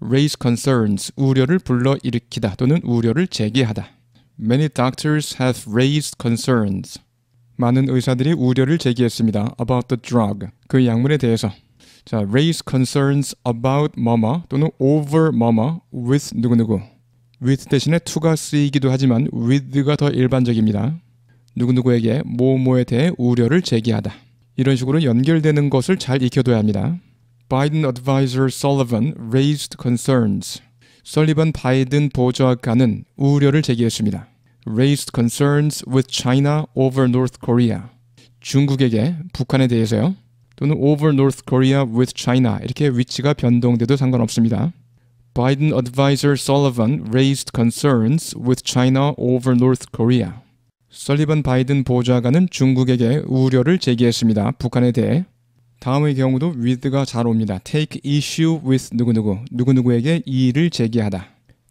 raise concerns, 우려를 불러일으키다 또는 우려를 제기하다. Many doctors have raised concerns. 많은 의사들이 우려를 제기했습니다. about the drug, 그 약물에 대해서. 자, raise concerns about 뭐뭐 또는 over 뭐뭐 with 누구누구. with 대신에 to가 쓰이기도 하지만 with가 더 일반적입니다. 누구누구에게 뭐뭐에 대해 우려를 제기하다. 이런 식으로 연결되는 것을 잘 익혀둬야 합니다. Biden advisor Sullivan raised concerns. 설리번 바이든 보좌관은 우려를 제기했습니다. raised concerns with China over North Korea. 중국에게 북한에 대해서요. 또는 over North Korea with China 이렇게 위치가 변동돼도 상관없습니다. Biden advisor Sullivan raised concerns with China over North Korea. 설리번 바이든 보좌관은 중국에게 우려를 제기했습니다. 북한에 대해 다음의 경우도 with가 잘 옵니다. take issue with 누구누구, 누구누구에게 이의를 제기하다.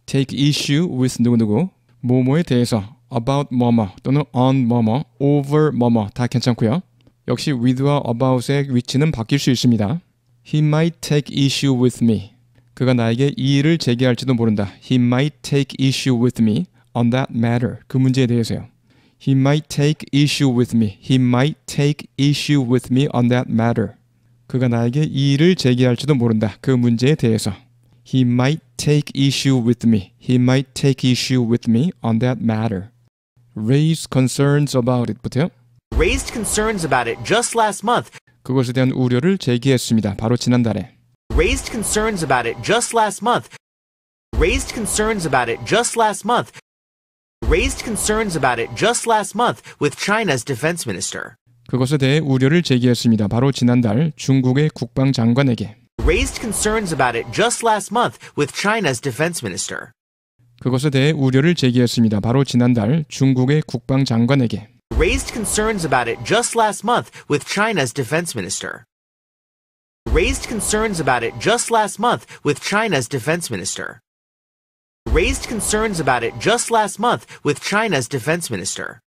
take issue with 누구누구, 뭐뭐에 대해서, about 뭐뭐 또는 on 뭐뭐, over 뭐뭐 다 괜찮고요. 역시 with와 about의 위치는 바뀔 수 있습니다. He might take issue with me. 그가 나에게 이의를 제기할지도 모른다. He might take issue with me on that matter. 그 문제에 대해서요. He might take issue with me. He might take issue with me on that matter. 그가 나에게 이의를 제기할지도 모른다. 그 문제에 대해서. He might take issue with me. He might take issue with me on that matter. Raise concerns about it부터요. Raised concerns about it just last month. 그것에 대한 우려를 제기했습니다. 바로 지난달에. Raised concerns about it just last month. Raised concerns about it just last month. Raised concerns about it just last month with China's defense minister. 그것에 대해 우려를 제기했습니다. 바로 지난달 중국의 국방장관에게. raised concerns about it just last month with China's defense minister. 그것에 대해 우려를 제기했습니다. 바로 지난달 중국의 국방장관에게. raised concerns about it just last month with China's defense minister. raised concerns about it just last month with China's defense minister. raised concerns about it just last month with China's defense minister.